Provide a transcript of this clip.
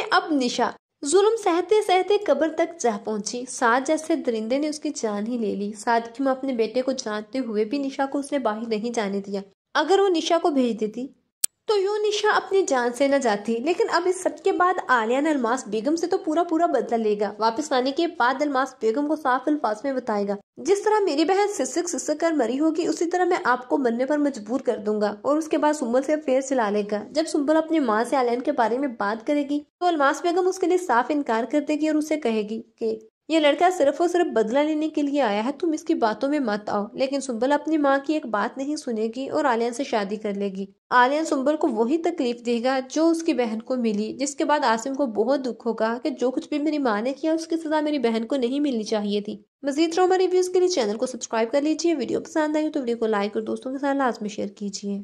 में अब निशा जुल्म सहते सहते कब्र तक जा पहुंची साथ जैसे दरिंदे ने उसकी जान ही ले ली साथ की मैं अपने बेटे को जानते हुए भी निशा को उसने बाहर नहीं जाने दिया अगर वो निशा को भेज देती तो यूं निशा अपनी जान से न जाती लेकिन अब इस सब के बाद आलिया ने अलमास बेगम से तो पूरा पूरा बदला लेगा वापस आने के बाद अलमास बेगम को साफ अल्फाज में बताएगा जिस तरह मेरी बहन सिसक सिसक कर मरी होगी उसी तरह मैं आपको मरने पर मजबूर कर दूंगा और उसके बाद सुम्बल से फेर चला लेगा जब सुम्बल अपनी माँ से आलियान के बारे में बात करेगी तो अलमास बेगम उसके लिए साफ इनकार कर देगी और उसे कहेगी की ये लड़का सिर्फ और सिर्फ बदला लेने के लिए आया है तुम इसकी बातों में मत आओ लेकिन सुंबल अपनी माँ की एक बात नहीं सुनेगी और आलिया से शादी कर लेगी आलियान सुंबल को वही तकलीफ देगा जो उसकी बहन को मिली जिसके बाद आसिम को बहुत दुख होगा कि जो कुछ भी मेरी माँ ने किया उसकी सजा मेरी बहन को नहीं मिलनी चाहिए थी मजीद रोमा रिव्यूज के लिए चैनल को सब्सक्राइब कर लीजिए वीडियो पसंद आई तो वीडियो को लाइक और दोस्तों के साथ लाजमी शेयर कीजिए